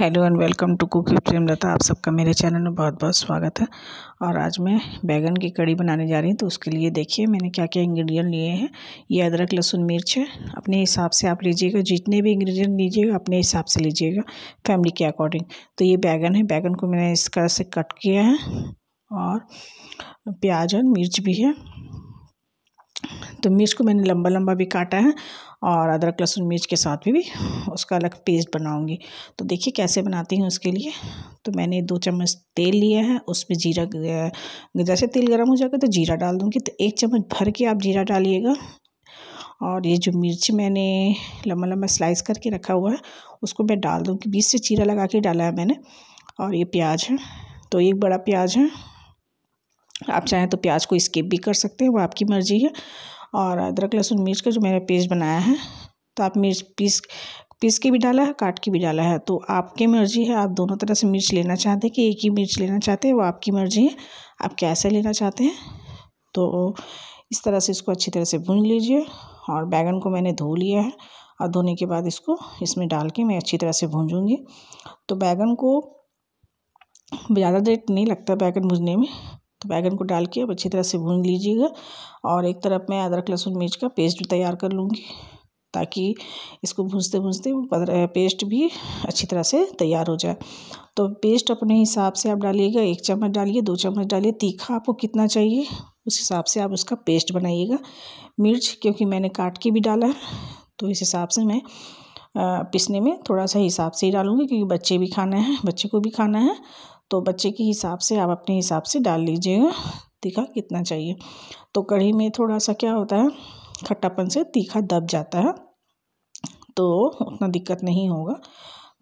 hello and welcome to cook with Premlata आप सबका मेरे चैनल में बहुत बहुत स्वागत है और आज मैं बैगन की कड़ी बनाने जा रही हूँ तो उसके लिए देखिए मैंने क्या क्या इंग्रेडिएंट लिए हैं ये अदरक लहसुन मिर्च है अपने हिसाब से आप लीजिएगा जितने भी इंग्रेडिएंट लीजिएगा अपने हिसाब से लीजिएगा फैमिली के अकॉर्डिंग तो ये बैगन है बैगन को मैंने इस तरह से कट किया है और प्याज और मिर्च भी है तो मिर्च को मैंने लंबा लंबा भी काटा है और अदरक लहसुन मिर्च के साथ भी, भी उसका अलग पेस्ट बनाऊंगी तो देखिए कैसे बनाती हूँ उसके लिए तो मैंने दो चम्मच तेल लिया है उसमें जीरा जैसे तेल गर्म हो जाएगा तो जीरा डाल दूँगी तो एक चम्मच भर के आप जीरा डालिएगा और ये जो मिर्च मैंने लम्बा लम्बा स्लाइस करके रखा हुआ है उसको मैं डाल दूँगी बीच से चीरा लगा के डाला है मैंने और ये प्याज है तो एक बड़ा प्याज है आप चाहें तो प्याज को स्किप भी कर सकते हैं वो आपकी मर्ज़ी है और अदरक लहसुन मिर्च का जो मैंने पेस्ट बनाया है तो आप मिर्च पीस पीस के भी डाला है काट के भी डाला है तो आपकी मर्ज़ी है आप दोनों तरह से मिर्च लेना चाहते हैं कि एक ही मिर्च लेना चाहते हैं वो आपकी मर्ज़ी है आप कैसे लेना चाहते हैं तो इस तरह से इसको अच्छी तरह से भून लीजिए और बैगन को मैंने धो लिया है और धोने के बाद इसको इसमें डाल के मैं अच्छी तरह से भूंजूँगी तो बैगन को ज़्यादा देर नहीं लगता बैगन भूजने में तो बैगन को डाल के अब अच्छी तरह से भून लीजिएगा और एक तरफ मैं अदरक लहसुन मिर्च का पेस्ट भी तैयार कर लूँगी ताकि इसको भूजते भूंजते पेस्ट भी अच्छी तरह से तैयार हो जाए तो पेस्ट अपने हिसाब से आप डालिएगा एक चम्मच डालिए दो चम्मच डालिए तीखा आपको कितना चाहिए उस हिसाब से आप उसका पेस्ट बनाइएगा मिर्च क्योंकि मैंने काट के भी डाला है तो इस हिसाब से मैं पिसने में थोड़ा सा हिसाब से ही डालूँगी क्योंकि बच्चे भी खाना है बच्चे को भी खाना है तो बच्चे के हिसाब से आप अपने हिसाब से डाल लीजिएगा तीखा कितना चाहिए तो कढ़ी में थोड़ा सा क्या होता है खट्टापन से तीखा दब जाता है तो उतना दिक्कत नहीं होगा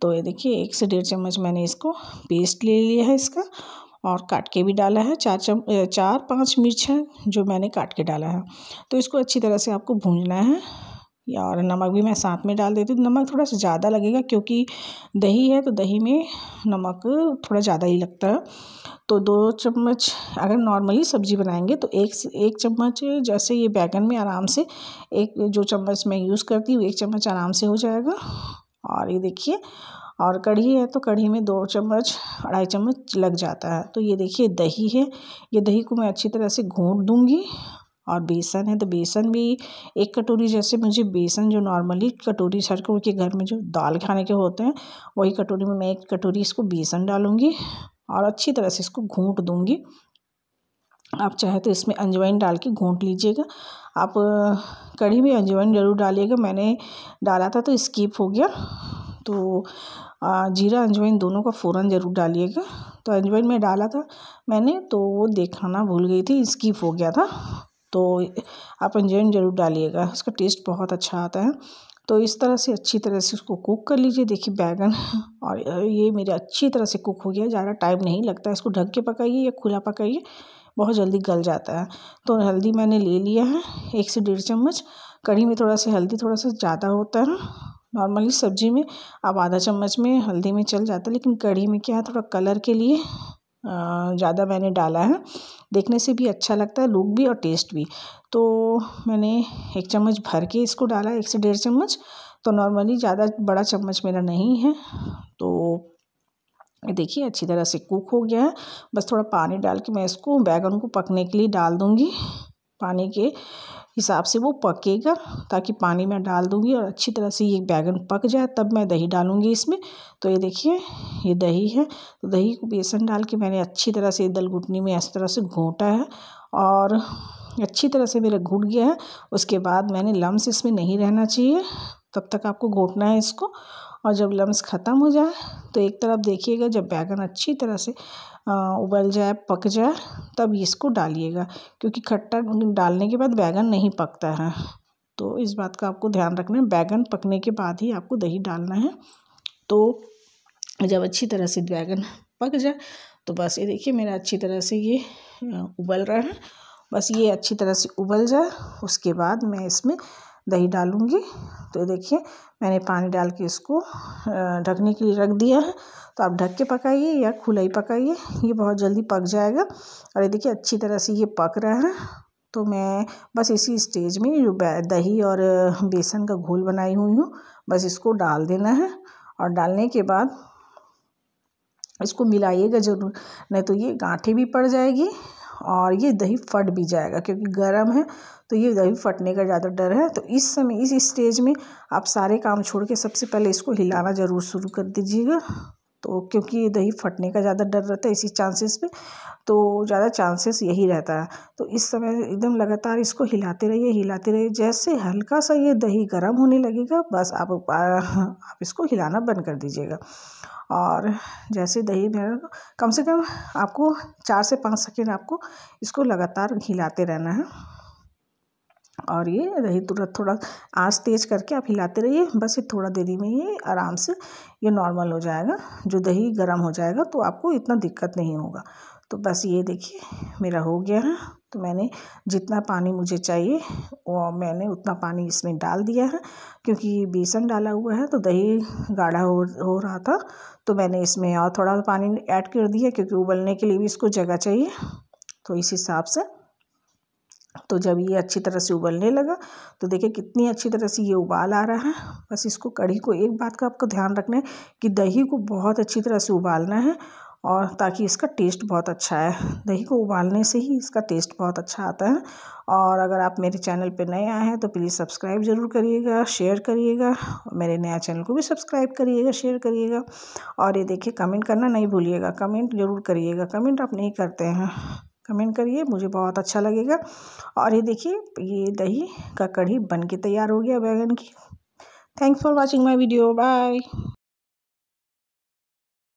तो ये देखिए एक से डेढ़ चम्मच मैंने इसको पेस्ट ले लिया है इसका और काट के भी डाला है चार चम चार पाँच मिर्च है जो मैंने काट के डाला है तो इसको अच्छी तरह से आपको भूनना है और नमक भी मैं साथ में डाल देती हूँ नमक थोड़ा सा ज़्यादा लगेगा क्योंकि दही है तो दही में नमक थोड़ा ज़्यादा ही लगता है तो दो चम्मच अगर नॉर्मली सब्ज़ी बनाएंगे तो एक एक चम्मच जैसे ये बैगन में आराम से एक जो चम्मच मैं यूज़ करती हूँ एक चम्मच आराम से हो जाएगा और ये देखिए और कढ़ी है तो कढ़ी में दो चम्मच अढ़ाई चम्मच लग जाता है तो ये देखिए दही है ये दही को मैं अच्छी तरह से घूट दूँगी और बेसन है तो बेसन भी एक कटोरी जैसे मुझे बेसन जो नॉर्मली कटोरी सर को के घर में जो दाल खाने के होते हैं वही कटोरी में मैं एक कटोरी इसको बेसन डालूँगी और अच्छी तरह से इसको घूंट दूँगी आप चाहे तो इसमें अंजवाइन डाल के घूट लीजिएगा आप कढ़ी में अंजवाइन ज़रूर डालिएगा मैंने डाला था तो स्कीप हो गया तो जीरा अंजवाइन दोनों का फ़ौरन ज़रूर डालिएगा तो अंजवाइन में डाला था मैंने तो वो देखाना भूल गई थी स्कीप हो गया था तो आप अंजन ज़रूर डालिएगा उसका टेस्ट बहुत अच्छा आता है तो इस तरह से अच्छी तरह से उसको कुक कर लीजिए देखिए बैगन और ये मेरा अच्छी तरह से कुक हो गया ज़्यादा टाइम नहीं लगता इसको ढक के पकाइए या खुला पकाइए बहुत जल्दी गल जाता है तो हल्दी मैंने ले लिया है एक से डेढ़ चम्मच कढ़ी में थोड़ा सा हल्दी थोड़ा सा ज़्यादा होता है नॉर्मली सब्जी में आप आधा चम्मच में हल्दी में चल जाता है लेकिन कढ़ी में क्या है थोड़ा कलर के लिए ज़्यादा मैंने डाला है देखने से भी अच्छा लगता है लुक भी और टेस्ट भी तो मैंने एक चम्मच भर के इसको डाला एक से डेढ़ चम्मच तो नॉर्मली ज़्यादा बड़ा चम्मच मेरा नहीं है तो देखिए अच्छी तरह से कुक हो गया है बस थोड़ा पानी डाल के मैं इसको बैगन को पकने के लिए डाल दूँगी पानी के हिसाब से वो पकेगा ताकि पानी मैं डाल दूँगी और अच्छी तरह से ये बैगन पक जाए तब मैं दही डालूँगी इसमें तो ये देखिए ये दही है तो दही को बेसन डाल के मैंने अच्छी तरह से दल घुटनी में इस तरह से घोटा है और अच्छी तरह से मेरा घुट गया है उसके बाद मैंने लम्स इसमें नहीं रहना चाहिए तब तक आपको घोटना है इसको और जब लम्स ख़त्म हो जाए तो एक तरफ देखिएगा जब बैगन अच्छी तरह से उबल जाए पक जाए तब इसको डालिएगा क्योंकि खट्टा डालने के बाद बैगन नहीं पकता है तो इस बात का आपको ध्यान रखना है बैगन पकने के बाद ही आपको दही डालना है तो जब अच्छी तरह से बैंगन पक जाए तो बस ये देखिए मेरा अच्छी तरह से ये उबल रहा है बस ये अच्छी तरह से उबल जाए उसके बाद मैं इसमें दही डालूँगी तो देखिए मैंने पानी डाल के इसको ढकने के लिए रख दिया है तो आप ढक के पकाइए या खुला ही पकाइए ये बहुत जल्दी पक जाएगा और ये देखिए अच्छी तरह से ये पक रहा है तो मैं बस इसी स्टेज में जो दही और बेसन का घोल बनाई हुई हूँ बस इसको डाल देना है और डालने के बाद इसको मिलाइएगा ज़रूर नहीं तो ये गांठे भी पड़ जाएगी और ये दही फट भी जाएगा क्योंकि गर्म है तो ये दही फटने का ज़्यादा डर है तो इस समय इस स्टेज में आप सारे काम छोड़ के सबसे पहले इसको हिलाना ज़रूर शुरू कर दीजिएगा तो क्योंकि ये दही फटने का ज़्यादा डर रहता है इसी चांसेस पे तो ज़्यादा चांसेस यही रहता है तो इस समय एकदम लगातार इसको हिलाते रहिए हिलाते रहिए जैसे हल्का सा ये दही गर्म होने लगेगा बस आप आप इसको हिलाना बंद कर दीजिएगा और जैसे दही में कम से कम आपको चार से पाँच सेकेंड आपको इसको लगातार हिलाते रहना है और ये दही तुरंत थोड़ा आँच तेज़ करके आप हिलाते रहिए बस ये थोड़ा देरी में ये आराम से ये नॉर्मल हो जाएगा जो दही गर्म हो जाएगा तो आपको इतना दिक्कत नहीं होगा तो बस ये देखिए मेरा हो गया है तो मैंने जितना पानी मुझे चाहिए वो मैंने उतना पानी इसमें डाल दिया है क्योंकि बेसन डाला हुआ है तो दही गाढ़ा हो हो रहा था तो मैंने इसमें और थोड़ा पानी ऐड कर दिया क्योंकि उबलने के लिए भी इसको जगह चाहिए तो इस हिसाब से तो जब ये अच्छी तरह से उबलने लगा तो देखिए कितनी अच्छी तरह से ये उबाल आ रहा है बस इसको कढ़ी को एक बात का आपको ध्यान रखना है कि दही को बहुत अच्छी तरह से उबालना है और ताकि इसका टेस्ट बहुत अच्छा है दही को उबालने से ही इसका टेस्ट बहुत अच्छा आता है और अगर आप मेरे चैनल पर नए आए हैं तो प्लीज़ सब्सक्राइब ज़रूर करिएगा शेयर करिएगा मेरे नया चैनल को भी सब्सक्राइब करिएगा शेयर करिएगा और ये देखिए कमेंट करना नहीं भूलिएगा कमेंट ज़रूर करिएगा कमेंट आप नहीं करते हैं कमेंट करिए मुझे बहुत अच्छा लगेगा और ये देखिए ये दही का कढ़ी बन के तैयार हो गया बैगन की thanks for watching my video bye